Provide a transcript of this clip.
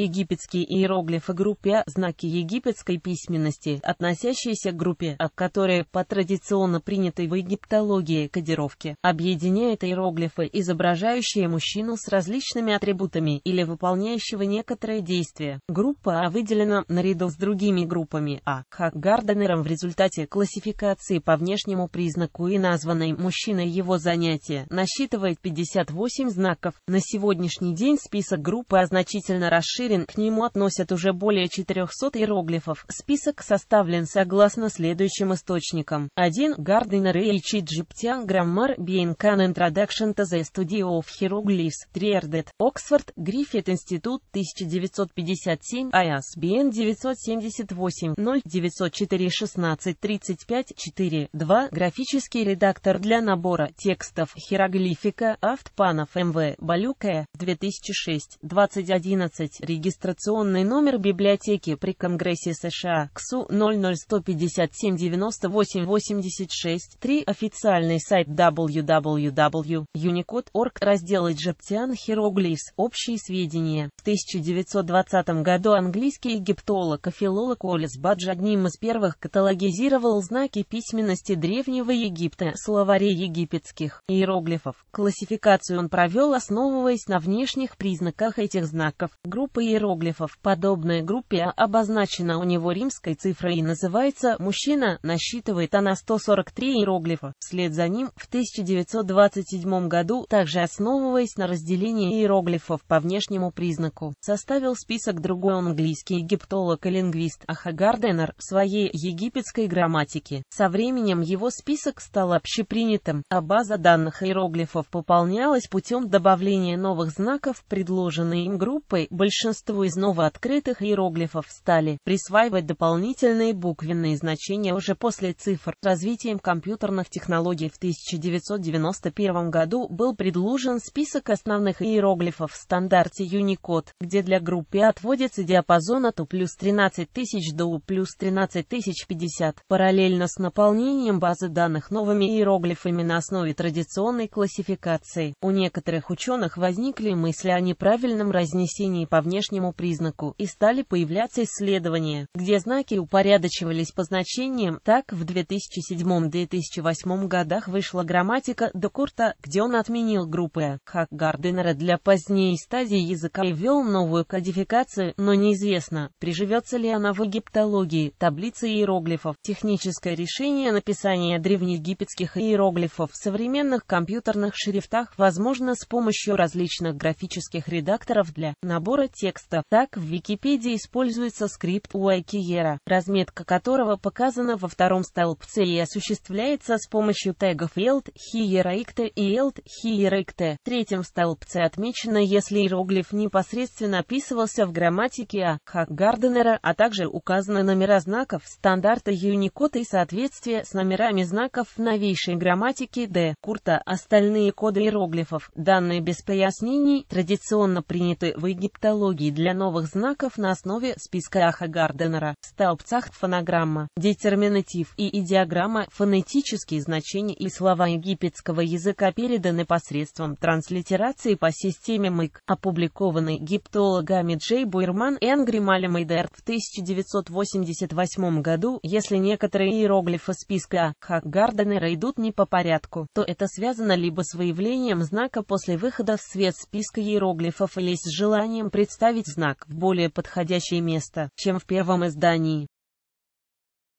Египетские иероглифы группе знаки египетской письменности, относящиеся к группе А, которые, по традиционно принятой в египтологии кодировке, объединяют иероглифы, изображающие мужчину с различными атрибутами или выполняющего некоторые действия. Группа А выделена, наряду с другими группами А, как Гарденером в результате классификации по внешнему признаку и названной мужчиной его занятия, насчитывает 58 знаков. На сегодняшний день список группы А значительно расширен расширен, к нему относят уже более 400 иероглифов. Список составлен согласно следующим источникам. 1. Gardiner H. Egyptian Grammar Being an Introduction to the Study of Hieroglyphs. Триердет. Oxford, Griffith Institute, 1957. ISBN 978 0 904 16 35 4 2. Графический редактор для набора текстов хироглифика Автпанов МВ Балюкая 2006 2011 регистрационный номер библиотеки при Конгрессе США КСУ 001579886-3, официальный сайт www.unicode.org, раздел Egyptian Hieroglyphs, общие сведения. В 1920 году английский египтолог и филолог Олис Бадж одним из первых каталогизировал знаки письменности Древнего Египта, словаре египетских иероглифов. Классификацию он провел, основываясь на внешних признаках этих знаков. Группа иероглифов. Подобная группа обозначена у него римской цифрой и называется «мужчина», насчитывает она 143 иероглифа. Вслед за ним, в 1927 году, также основываясь на разделении иероглифов по внешнему признаку, составил список другой английский египтолог и лингвист Аха Гарденер в своей египетской грамматике. Со временем его список стал общепринятым, а база данных иероглифов пополнялась путем добавления новых знаков, предложенной им группой, большинство множеству из новооткрытых иероглифов стали присваивать дополнительные буквенные значения уже после цифр. Развитием компьютерных технологий в 1991 году был предложен список основных иероглифов в стандарте Unicode, где для группы отводится диапазон от U плюс 13 тысяч до U плюс 13 тысяч 50. Параллельно с наполнением базы данных новыми иероглифами на основе традиционной классификации, у некоторых ученых возникли мысли о неправильном разнесении по внешнему внешнему признаку, и стали появляться исследования, где знаки упорядочивались по значениям. Так, в 2007-2008 годах вышла грамматика Декурта, где он отменил группы Хак для поздней стадии языка и ввел новую кодификацию, но неизвестно, приживется ли она в египтологии, таблице иероглифов. Техническое решение написания древнеегипетских иероглифов в современных компьютерных шрифтах возможно с помощью различных графических редакторов для набора текста текста. Так, в Википедии используется скрипт Wikihera, разметка которого показана во втором столбце и осуществляется с помощью тегов eld, hieraricte и eld, hieraricte. В третьем столбце отмечено, если иероглиф непосредственно описывался в грамматике А. Х. Гарденера, а также указаны номера знаков стандарта Unicode и соответствие с номерами знаков новейшей грамматики Д. Курта. Остальные коды иероглифов, данные без пояснений, традиционно приняты в египтологии технологий для новых знаков на основе списка Аха Гарденера, столбцах фонограмма, детерминатив и идиограмма, фонетические значения и слова египетского языка переданы посредством транслитерации по системе МЫК, опубликованной гиптологами Джей Буйрман и Энгрималем Эйдерт в 1988 году. Если некоторые иероглифы списка Аха Гарденера идут не по порядку, то это связано либо с выявлением знака после выхода в свет списка иероглифов или с желанием представить поставить знак в более подходящее место, чем в первом издании.